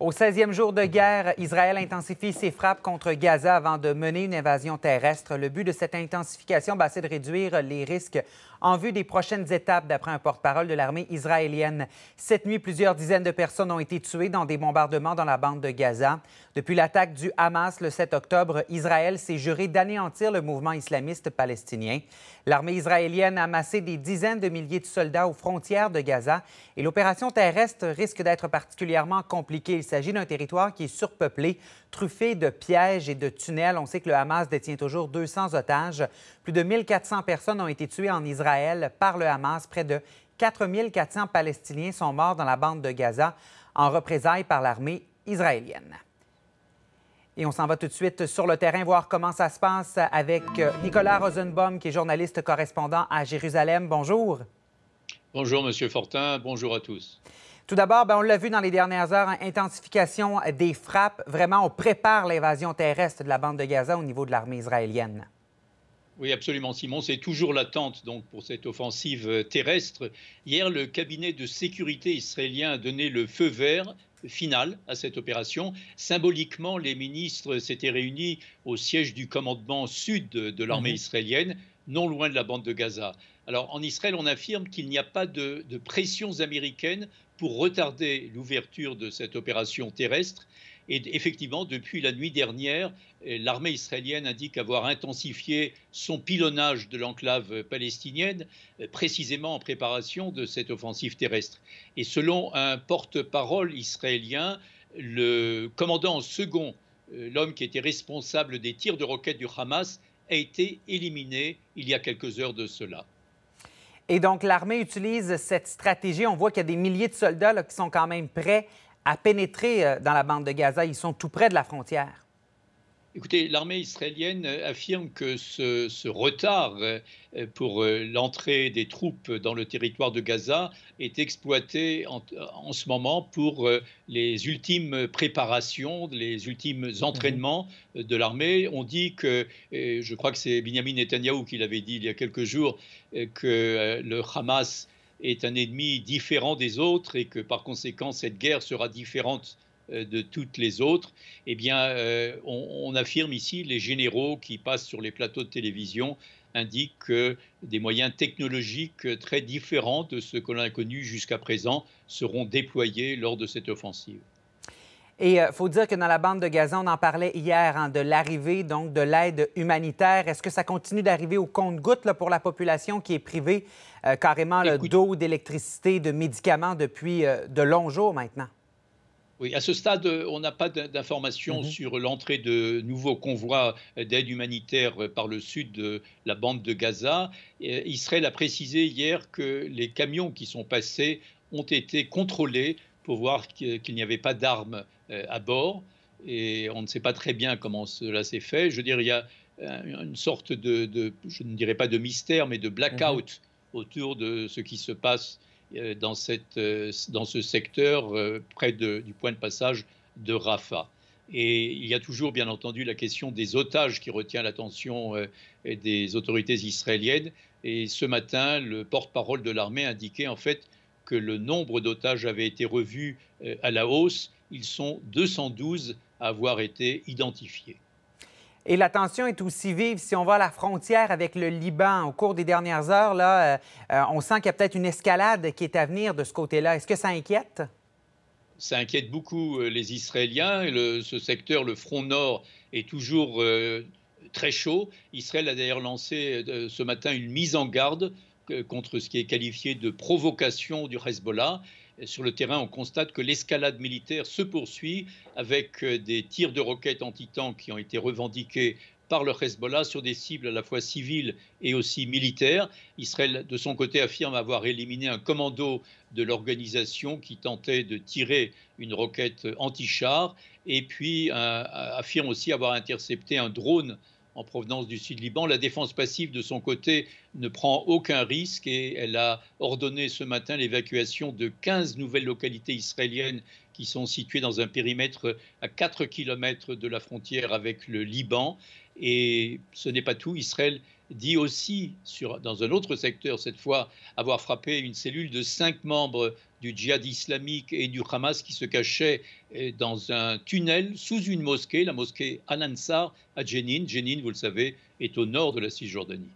Au 16e jour de guerre, Israël intensifie ses frappes contre Gaza avant de mener une invasion terrestre. Le but de cette intensification, bah, c'est de réduire les risques en vue des prochaines étapes, d'après un porte-parole de l'armée israélienne. Cette nuit, plusieurs dizaines de personnes ont été tuées dans des bombardements dans la bande de Gaza. Depuis l'attaque du Hamas le 7 octobre, Israël s'est juré d'anéantir le mouvement islamiste palestinien. L'armée israélienne a massé des dizaines de milliers de soldats aux frontières de Gaza et l'opération terrestre risque d'être particulièrement compliquée. Il s'agit d'un territoire qui est surpeuplé, truffé de pièges et de tunnels. On sait que le Hamas détient toujours 200 otages. Plus de 1400 personnes ont été tuées en Israël par le Hamas. Près de 4 400 Palestiniens sont morts dans la bande de Gaza en représailles par l'armée israélienne. Et on s'en va tout de suite sur le terrain voir comment ça se passe avec Nicolas Rosenbaum, qui est journaliste correspondant à Jérusalem. Bonjour. Bonjour, Monsieur Fortin. Bonjour à tous. Tout d'abord, ben, on l'a vu dans les dernières heures, hein, intensification des frappes. Vraiment, on prépare l'invasion terrestre de la bande de Gaza au niveau de l'armée israélienne. Oui, absolument, Simon. C'est toujours l'attente donc pour cette offensive euh, terrestre. Hier, le cabinet de sécurité israélien a donné le feu vert final à cette opération. Symboliquement, les ministres s'étaient réunis au siège du commandement sud de l'armée mhm. israélienne, non loin de la bande de Gaza. Alors, en Israël, on affirme qu'il n'y a pas de pressions américaines pour retarder l'ouverture de cette opération terrestre. Et effectivement, depuis la nuit dernière, euh, l'armée israélienne indique avoir intensifié son pilonnage de l'enclave palestinienne, euh, précisément en préparation de cette offensive terrestre. Et selon un porte-parole israélien, le commandant en second, euh, l'homme qui était responsable des tirs de roquettes du Hamas, a été éliminé il y a quelques heures de cela. Et donc, l'armée utilise cette stratégie. On voit qu'il y a des milliers de soldats qui sont quand même prêts à pénétrer euh, dans la bande de Gaza. Ils sont tout près de la frontière. Écoutez, l'armée israélienne affirme que ce, retard euh, pour euh, l'entrée des troupes dans le territoire de Gaza est exploité en, ce moment pour les ultimes préparations, les ultimes mhm. entraînements de l'armée. On dit que, je crois que c'est Benjamin Netanyahu qui l'avait dit il y a quelques jours, que le Hamas est un ennemi différent des autres et que par conséquent cette guerre sera différente euh, de toutes les autres, eh bien, euh, on, affirme ici, les généraux qui passent sur les plateaux de télévision indiquent que des moyens technologiques très différents de ce que l'on a connu jusqu'à présent seront déployés lors de cette offensive. Et il euh, faut dire que dans la bande de Gaza, on en parlait hier, hein, de l'arrivée donc de l'aide humanitaire. Est-ce que ça continue d'arriver au compte-goutte pour la population qui est privée euh, carrément carrément d'eau, d'électricité, de médicaments depuis euh, de longs jours maintenant? Oui, à ce stade, on n'a pas d'informations mm-hmm. sur l'entrée de nouveaux convois d'aide humanitaire par le sud de la bande de Gaza. Israël a précisé hier que les camions qui sont passés ont été contrôlés pour voir qu'il n'y avait pas d'armes euh, à bord. Et on ne sait pas très bien comment cela s'est fait. Je veux dire, il y a euh, une sorte de, je ne dirais pas de mystère, mais de blackout mhm. autour de ce qui se passe euh, dans, cette, dans ce secteur près du point de passage de Rafah. Et il y a toujours, bien entendu, la question des otages qui retient l'attention des autorités israéliennes. Et ce matin, le porte-parole de l'armée indiquait en fait que le nombre d'otages avait été revu euh, à la hausse. Ils sont 212 à avoir été identifiés. Et la tension est aussi vive si on va à la frontière avec le Liban. Au cours des dernières heures, là, euh, euh, on sent qu'il y a peut-être une escalade qui est à venir de ce côté-là. Est-ce que ça inquiète? Ça inquiète beaucoup les Israéliens. ce secteur, le front nord, est toujours très chaud. Israël a d'ailleurs lancé ce matin une mise en garde euh, contre ce qui est qualifié de provocation du Hezbollah. sur le terrain, on constate que l'escalade militaire se poursuit avec euh, des tirs de roquettes anti tank qui ont été revendiqués par le Hezbollah sur des cibles à la fois civiles et aussi militaires. Israël, de son côté, affirme avoir éliminé un commando de l'organisation qui tentait de tirer une roquette anti-char et puis euh, affirme aussi avoir intercepté un drone en provenance du sud Liban. La défense passive, de son côté, ne prend aucun risque et elle a ordonné ce matin l'évacuation de 15 nouvelles localités israéliennes qui sont situées dans un périmètre à 4 km de la frontière avec le Liban. Et ce n'est pas tout. Israël dit aussi, dans un autre secteur cette fois, avoir frappé une cellule de cinq membres du djihad islamique et du Hamas qui se cachait euh, dans un tunnel sous une mosquée, la mosquée Al-Ansar à Jenin. Jenin, vous le savez, est au nord de la Cisjordanie.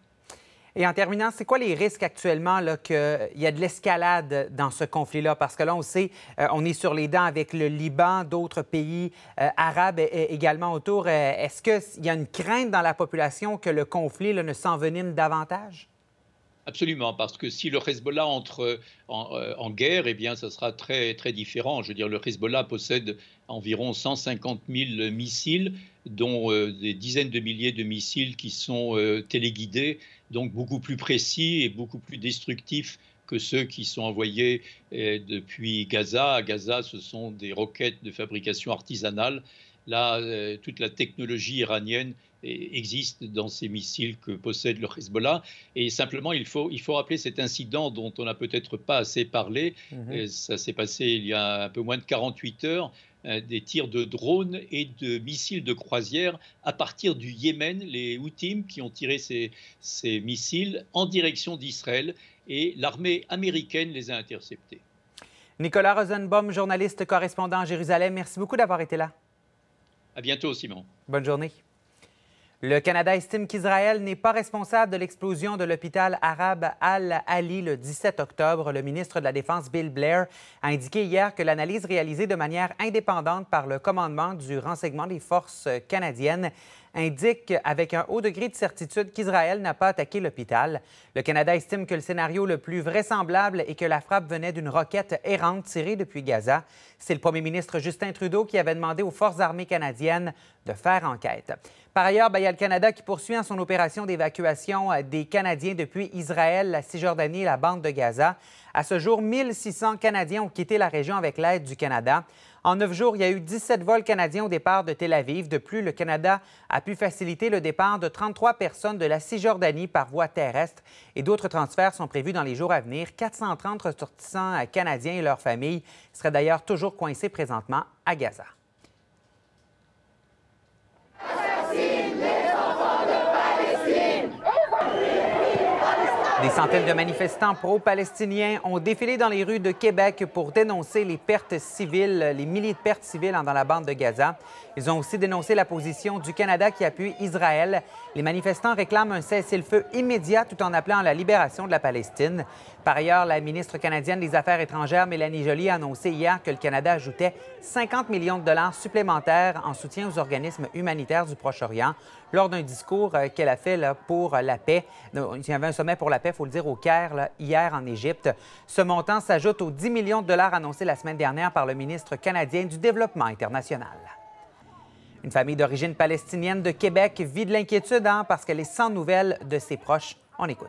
Et en terminant, c'est quoi les risques actuellement qu'il y a de l'escalade dans ce conflit-là? Parce que là, on sait, euh, on est sur les dents avec le Liban, d'autres pays euh, arabes également autour. Euh, est-ce qu'il y a une crainte dans la population que le conflit ne s'envenime davantage? Absolument, parce que si le Hezbollah entre en, guerre, eh bien, ça sera très, très différent. Je veux dire, le Hezbollah possède environ 150 000 missiles, dont des dizaines de milliers de missiles qui sont téléguidés donc beaucoup plus précis et beaucoup plus destructif que ceux qui sont envoyés euh, depuis Gaza. À Gaza, ce sont des roquettes de fabrication artisanale. Là, euh, toute la technologie iranienne euh, existe dans ces missiles que possède le Hezbollah. Et simplement, il faut, il faut rappeler cet incident dont on n'a peut-être pas assez parlé. Mhm. Ça s'est passé il y a un peu moins de 48 heures. Euh, des tirs de drones et de missiles de croisière à partir du Yémen, les Houthis qui ont tiré ces, ces missiles en direction d'Israël et l'armée américaine les a interceptés. Nicolas Rosenbaum, journaliste correspondant à Jérusalem, merci beaucoup d'avoir été là. À bientôt, Simon. Bonne journée. Le Canada estime qu'Israël n'est pas responsable de l'explosion de l'hôpital arabe Al-Ali le 17 octobre. Le ministre de la Défense Bill Blair a indiqué hier que l'analyse réalisée de manière indépendante par le commandement du renseignement des forces canadiennes indique avec un haut degré de certitude qu'Israël n'a pas attaqué l'hôpital. Le Canada estime que le scénario le plus vraisemblable est que la frappe venait d'une roquette errante tirée depuis Gaza. C'est le premier ministre Justin Trudeau qui avait demandé aux forces armées canadiennes de faire enquête. Par ailleurs, ben, il y a le Canada qui poursuit hein, son opération d'évacuation euh, des Canadiens depuis Israël, la Cisjordanie et la bande de Gaza. À ce jour, 1600 Canadiens ont quitté la région avec l'aide du Canada. En neuf jours, il y a eu 17 vols canadiens au départ de Tel Aviv. De plus, le Canada a pu faciliter le départ de 33 personnes de la Cisjordanie par voie terrestre et d'autres transferts sont prévus dans les jours à venir. 430 ressortissants euh, canadiens et leurs familles seraient d'ailleurs toujours coincés présentement à Gaza. Des centaines de manifestants pro-palestiniens ont défilé dans les rues de Québec pour dénoncer les pertes civiles, les milliers de pertes civiles dans la bande de Gaza. Ils ont aussi dénoncé la position du Canada qui appuie Israël. Les manifestants réclament un cessez-le-feu immédiat tout en appelant à la libération de la Palestine. Par ailleurs, la ministre canadienne des Affaires étrangères, Mélanie Joly, a annoncé hier que le Canada ajoutait 50 millions de dollars supplémentaires en soutien aux organismes humanitaires du Proche-Orient lors d'un discours euh, qu'elle a fait là, pour la paix. Il y avait un sommet pour la paix il faut le dire, au Caire, hier en Égypte. Ce montant s'ajoute aux 10 millions de dollars annoncés la semaine dernière par le ministre canadien du Développement international. Une famille d'origine palestinienne de Québec vit de l'inquiétude hein, parce qu'elle est sans nouvelles de ses proches. On écoute.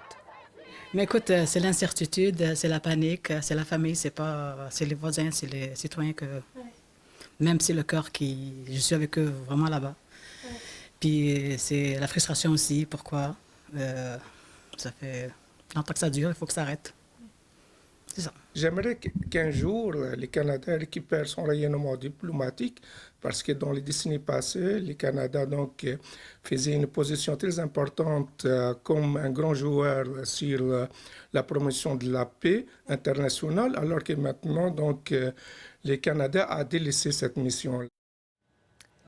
Mais écoute, euh, c'est l'incertitude, euh, c'est la panique, euh, c'est la famille, c'est pas, c'est les voisins, c'est les citoyens que, même si le cœur qui, je suis avec eux vraiment là-bas. Puis c'est la frustration aussi, pourquoi ça fait en tant que ça dure, il faut que ça arrête. C'est ça. J'aimerais qu'un jour, le Canada récupère son rayonnement diplomatique parce que dans les décennies passées, le Canada donc, euh, faisait une position très importante euh, comme un grand joueur sur euh, la promotion de la paix internationale, alors que maintenant, donc, le Canada a délaissé cette mission.